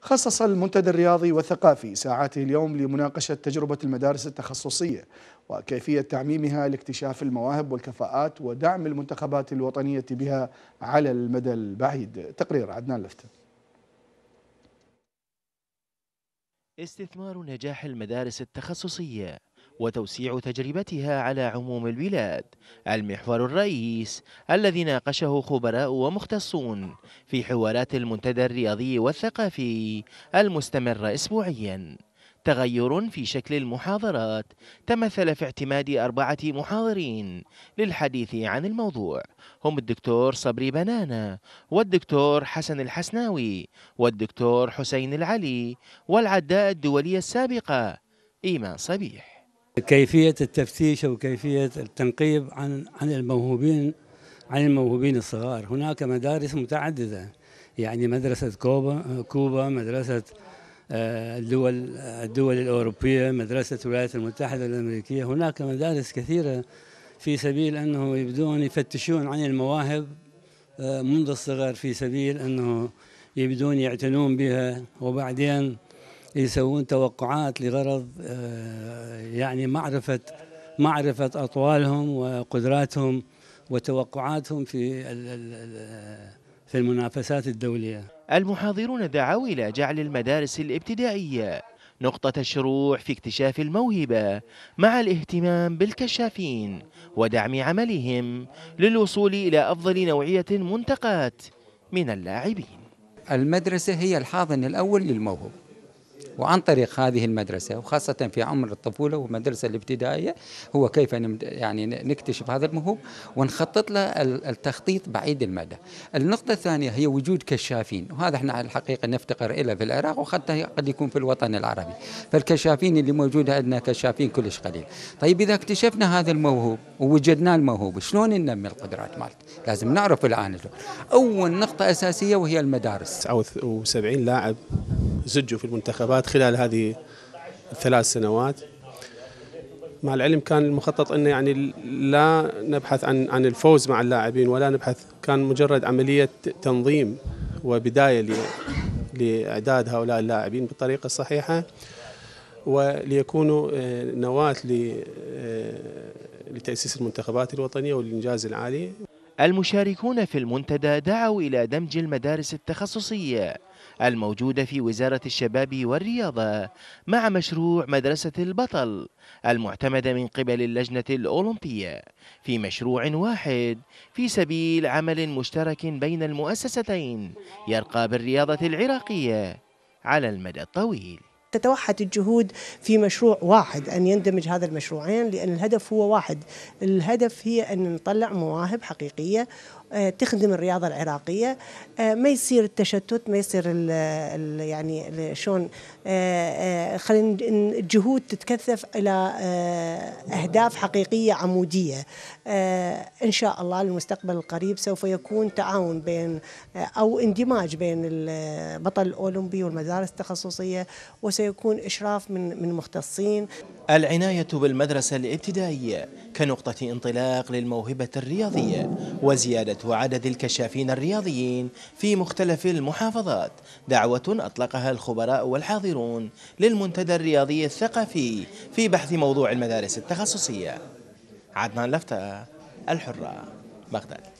خصص المنتدى الرياضي والثقافي ساعاته اليوم لمناقشة تجربة المدارس التخصصية وكيفية تعميمها لاكتشاف المواهب والكفاءات ودعم المنتخبات الوطنية بها على المدى البعيد تقرير عدنان لفتة استثمار نجاح المدارس التخصصيه وتوسيع تجربتها على عموم البلاد المحور الرئيس الذي ناقشه خبراء ومختصون في حوارات المنتدى الرياضي والثقافي المستمرة أسبوعياً تغير في شكل المحاضرات تمثل في اعتماد أربعة محاضرين للحديث عن الموضوع هم الدكتور صبري بنانا والدكتور حسن الحسناوي والدكتور حسين العلي والعداء الدولية السابقة إيمان صبيح كيفية التفتيش أو كيفية التنقيب عن عن الموهوبين عن الموهوبين الصغار هناك مدارس متعددة يعني مدرسة كوبا كوبا مدرسة آه، الدول الدول الأوروبية مدرسة الولايات المتحدة الأمريكية هناك مدارس كثيرة في سبيل أنه يبدون يفتشون عن المواهب آه، منذ الصغر في سبيل أنه يبدون يعتنون بها وبعدين يسوون توقعات لغرض آه، يعني معرفة معرفة أطوالهم وقدراتهم وتوقعاتهم في في المنافسات الدولية المحاضرون دعوا إلى جعل المدارس الابتدائية نقطة الشروع في اكتشاف الموهبة مع الاهتمام بالكشافين ودعم عملهم للوصول إلى أفضل نوعية منتقات من اللاعبين المدرسة هي الحاضن الأول للموهوب وعن طريق هذه المدرسة وخاصة في عمر الطفولة والمدرسة الابتدائية هو كيف يعني نكتشف هذا الموهوب ونخطط له التخطيط بعيد المدى النقطة الثانية هي وجود كشافين وهذا احنا على الحقيقة نفتقر إلى في العراق وحتى قد يكون في الوطن العربي فالكشافين اللي موجود عندنا كشافين كلش قليل طيب إذا اكتشفنا هذا الموهوب ووجدنا الموهوب شلون ننمي القدرات مالته لازم نعرف الآن أول نقطة أساسية وهي المدارس 79 لاعب زجوا في المنتخبات خلال هذه الثلاث سنوات مع العلم كان المخطط انه يعني لا نبحث عن عن الفوز مع اللاعبين ولا نبحث كان مجرد عمليه تنظيم وبدايه لاعداد هؤلاء اللاعبين بالطريقه الصحيحه وليكونوا آه، نواه آه، لتاسيس المنتخبات الوطنيه والانجاز العالي المشاركون في المنتدى دعوا إلى دمج المدارس التخصصية الموجودة في وزارة الشباب والرياضة مع مشروع مدرسة البطل المعتمدة من قبل اللجنة الأولمبية في مشروع واحد في سبيل عمل مشترك بين المؤسستين يرقى بالرياضة العراقية على المدى الطويل تتوحد الجهود في مشروع واحد أن يندمج هذا المشروعين لأن الهدف هو واحد الهدف هي أن نطلع مواهب حقيقية آه، تخدم الرياضة العراقية آه، ما يصير التشتت ما يصير الـ الـ يعني شلون آه، خلينا الجهود تتكثف إلى أهداف حقيقية عمودية إن شاء الله المستقبل القريب سوف يكون تعاون بين أو اندماج بين البطل الأولمبي والمدارس التخصصية وسيكون إشراف من من مختصين العناية بالمدرسة الابتدائية كنقطة انطلاق للموهبة الرياضية وزيادة عدد الكشافين الرياضيين في مختلف المحافظات دعوة أطلقها الخبراء والحاضرون للمنتدى الرياضي الثقافي في بحث موضوع المدارس التخصصية عدنان لفتة الحرة بغداد